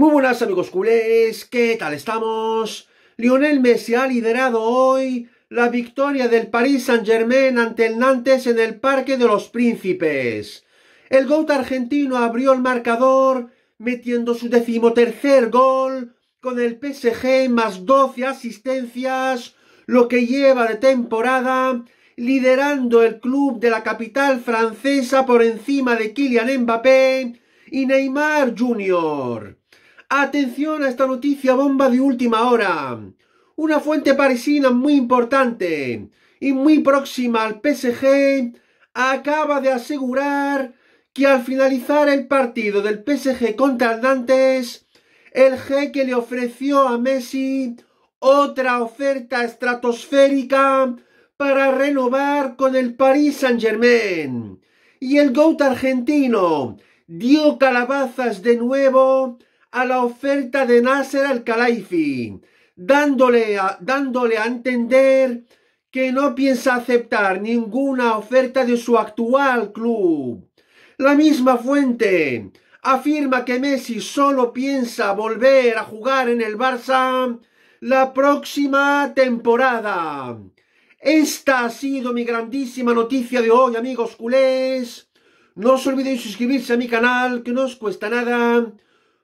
Muy buenas amigos culés, ¿qué tal estamos? Lionel Messi ha liderado hoy la victoria del Paris Saint-Germain ante el Nantes en el Parque de los Príncipes. El gol argentino abrió el marcador metiendo su decimotercer gol con el PSG más 12 asistencias, lo que lleva de temporada liderando el club de la capital francesa por encima de Kylian Mbappé y Neymar Jr. Atención a esta noticia bomba de última hora. Una fuente parisina muy importante y muy próxima al PSG acaba de asegurar que al finalizar el partido del PSG contra el Nantes, el jeque le ofreció a Messi otra oferta estratosférica para renovar con el Paris Saint-Germain. Y el GOAT argentino dio calabazas de nuevo a la oferta de Nasser al-Khelaifi, dándole a, dándole a entender que no piensa aceptar ninguna oferta de su actual club. La misma fuente afirma que Messi solo piensa volver a jugar en el Barça la próxima temporada. Esta ha sido mi grandísima noticia de hoy, amigos culés. No os olvidéis suscribirse a mi canal, que no os cuesta nada